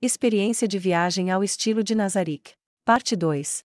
Experiência de viagem ao estilo de Nazarick. Parte 2.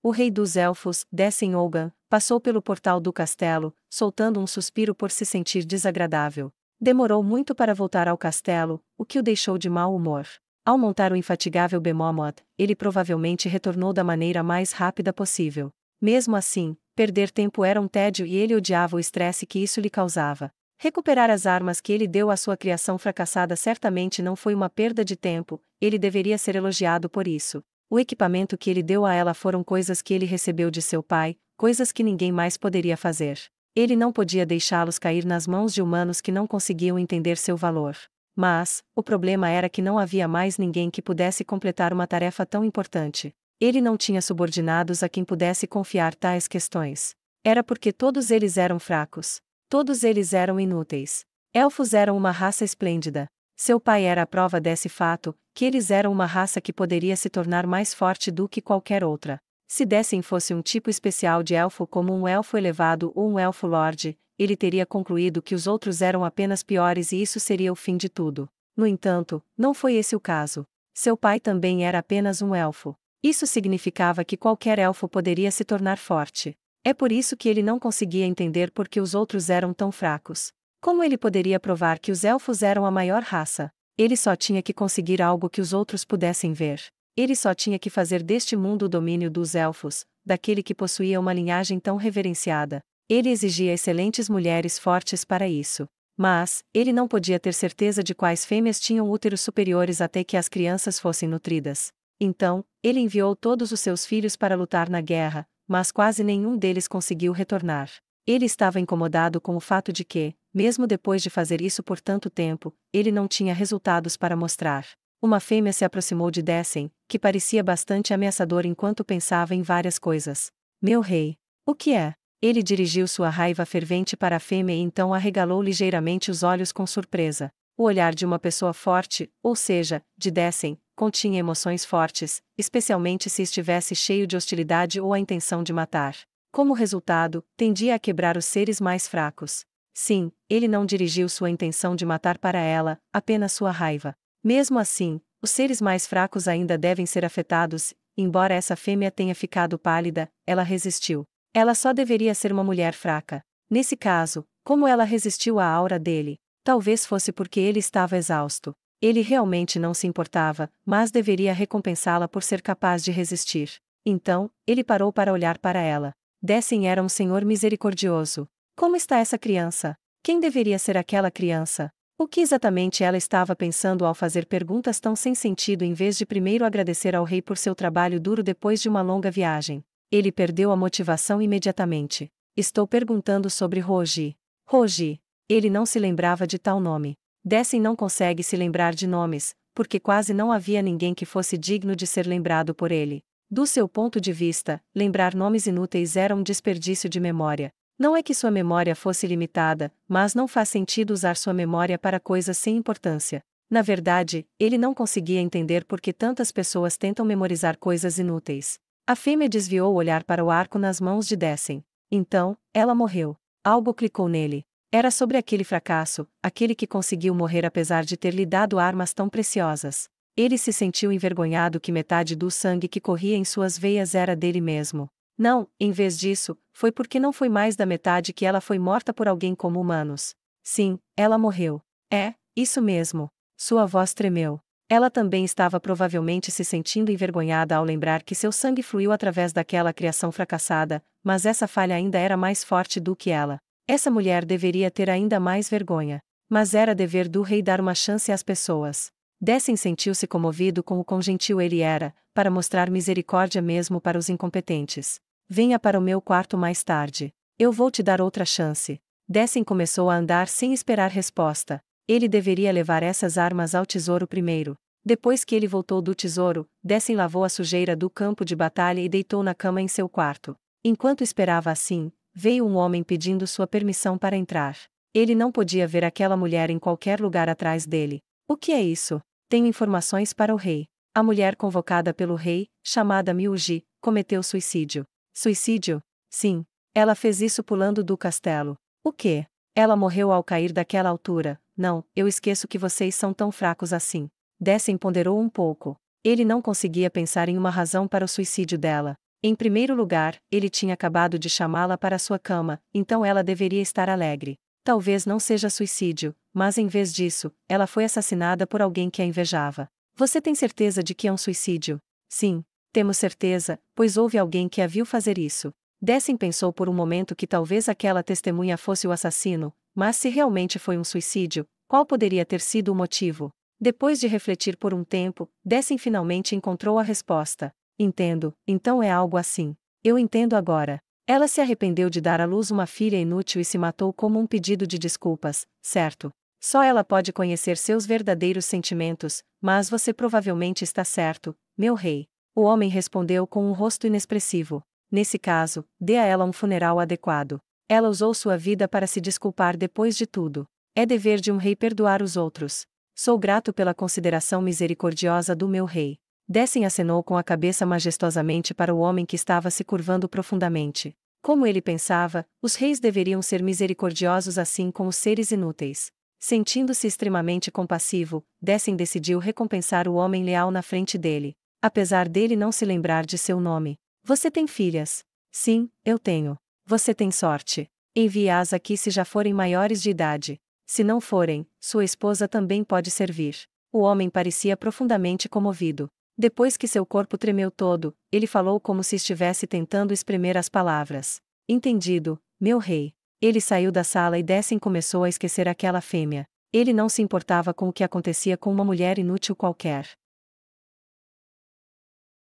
O rei dos elfos, Dessenolgan, passou pelo portal do castelo, soltando um suspiro por se sentir desagradável. Demorou muito para voltar ao castelo, o que o deixou de mau humor. Ao montar o infatigável Bemomoth, ele provavelmente retornou da maneira mais rápida possível. Mesmo assim, perder tempo era um tédio e ele odiava o estresse que isso lhe causava. Recuperar as armas que ele deu à sua criação fracassada certamente não foi uma perda de tempo, ele deveria ser elogiado por isso. O equipamento que ele deu a ela foram coisas que ele recebeu de seu pai, coisas que ninguém mais poderia fazer. Ele não podia deixá-los cair nas mãos de humanos que não conseguiam entender seu valor. Mas, o problema era que não havia mais ninguém que pudesse completar uma tarefa tão importante. Ele não tinha subordinados a quem pudesse confiar tais questões. Era porque todos eles eram fracos. Todos eles eram inúteis. Elfos eram uma raça esplêndida. Seu pai era a prova desse fato, que eles eram uma raça que poderia se tornar mais forte do que qualquer outra. Se Dessen fosse um tipo especial de elfo como um elfo elevado ou um elfo lorde, ele teria concluído que os outros eram apenas piores e isso seria o fim de tudo. No entanto, não foi esse o caso. Seu pai também era apenas um elfo. Isso significava que qualquer elfo poderia se tornar forte. É por isso que ele não conseguia entender por que os outros eram tão fracos. Como ele poderia provar que os elfos eram a maior raça? Ele só tinha que conseguir algo que os outros pudessem ver. Ele só tinha que fazer deste mundo o domínio dos elfos, daquele que possuía uma linhagem tão reverenciada. Ele exigia excelentes mulheres fortes para isso. Mas, ele não podia ter certeza de quais fêmeas tinham úteros superiores até que as crianças fossem nutridas. Então, ele enviou todos os seus filhos para lutar na guerra, mas quase nenhum deles conseguiu retornar. Ele estava incomodado com o fato de que, mesmo depois de fazer isso por tanto tempo, ele não tinha resultados para mostrar. Uma fêmea se aproximou de Dessen, que parecia bastante ameaçador enquanto pensava em várias coisas. Meu rei! O que é? Ele dirigiu sua raiva fervente para a fêmea e então arregalou ligeiramente os olhos com surpresa. O olhar de uma pessoa forte, ou seja, de Dessen, continha emoções fortes, especialmente se estivesse cheio de hostilidade ou a intenção de matar. Como resultado, tendia a quebrar os seres mais fracos. Sim, ele não dirigiu sua intenção de matar para ela, apenas sua raiva. Mesmo assim, os seres mais fracos ainda devem ser afetados, embora essa fêmea tenha ficado pálida, ela resistiu. Ela só deveria ser uma mulher fraca. Nesse caso, como ela resistiu à aura dele? Talvez fosse porque ele estava exausto. Ele realmente não se importava, mas deveria recompensá-la por ser capaz de resistir. Então, ele parou para olhar para ela. Dessen era um senhor misericordioso. Como está essa criança? Quem deveria ser aquela criança? O que exatamente ela estava pensando ao fazer perguntas tão sem sentido em vez de primeiro agradecer ao rei por seu trabalho duro depois de uma longa viagem? Ele perdeu a motivação imediatamente. Estou perguntando sobre Roji. Roji. Ele não se lembrava de tal nome. Desen não consegue se lembrar de nomes, porque quase não havia ninguém que fosse digno de ser lembrado por ele. Do seu ponto de vista, lembrar nomes inúteis era um desperdício de memória. Não é que sua memória fosse limitada, mas não faz sentido usar sua memória para coisas sem importância. Na verdade, ele não conseguia entender por que tantas pessoas tentam memorizar coisas inúteis. A fêmea desviou o olhar para o arco nas mãos de Dessen. Então, ela morreu. Algo clicou nele. Era sobre aquele fracasso, aquele que conseguiu morrer apesar de ter lhe dado armas tão preciosas. Ele se sentiu envergonhado que metade do sangue que corria em suas veias era dele mesmo. Não, em vez disso, foi porque não foi mais da metade que ela foi morta por alguém como humanos. Sim, ela morreu. É, isso mesmo. Sua voz tremeu. Ela também estava provavelmente se sentindo envergonhada ao lembrar que seu sangue fluiu através daquela criação fracassada, mas essa falha ainda era mais forte do que ela. Essa mulher deveria ter ainda mais vergonha, mas era dever do rei dar uma chance às pessoas. Dessen sentiu-se comovido com o quão gentil ele era, para mostrar misericórdia mesmo para os incompetentes. Venha para o meu quarto mais tarde. Eu vou te dar outra chance. Dessen começou a andar sem esperar resposta. Ele deveria levar essas armas ao tesouro primeiro. Depois que ele voltou do tesouro, Dessen lavou a sujeira do campo de batalha e deitou na cama em seu quarto. Enquanto esperava assim, veio um homem pedindo sua permissão para entrar. Ele não podia ver aquela mulher em qualquer lugar atrás dele. O que é isso? Tenho informações para o rei. A mulher convocada pelo rei, chamada Miuji, cometeu suicídio. Suicídio? Sim. Ela fez isso pulando do castelo. O quê? Ela morreu ao cair daquela altura. Não, eu esqueço que vocês são tão fracos assim. Dessen ponderou um pouco. Ele não conseguia pensar em uma razão para o suicídio dela. Em primeiro lugar, ele tinha acabado de chamá-la para sua cama, então ela deveria estar alegre. Talvez não seja suicídio, mas em vez disso, ela foi assassinada por alguém que a invejava. Você tem certeza de que é um suicídio? Sim, temos certeza, pois houve alguém que a viu fazer isso. Dessen pensou por um momento que talvez aquela testemunha fosse o assassino, mas se realmente foi um suicídio, qual poderia ter sido o motivo? Depois de refletir por um tempo, Dessen finalmente encontrou a resposta. Entendo, então é algo assim. Eu entendo agora. Ela se arrependeu de dar à luz uma filha inútil e se matou como um pedido de desculpas, certo? Só ela pode conhecer seus verdadeiros sentimentos, mas você provavelmente está certo, meu rei. O homem respondeu com um rosto inexpressivo. Nesse caso, dê a ela um funeral adequado. Ela usou sua vida para se desculpar depois de tudo. É dever de um rei perdoar os outros. Sou grato pela consideração misericordiosa do meu rei. Dessen acenou com a cabeça majestosamente para o homem que estava se curvando profundamente. Como ele pensava, os reis deveriam ser misericordiosos assim com os seres inúteis. Sentindo-se extremamente compassivo, Dessen decidiu recompensar o homem leal na frente dele, apesar dele não se lembrar de seu nome. Você tem filhas? Sim, eu tenho. Você tem sorte. Envie-as aqui se já forem maiores de idade. Se não forem, sua esposa também pode servir. O homem parecia profundamente comovido. Depois que seu corpo tremeu todo, ele falou como se estivesse tentando exprimir as palavras. Entendido, meu rei. Ele saiu da sala e Dessen começou a esquecer aquela fêmea. Ele não se importava com o que acontecia com uma mulher inútil qualquer.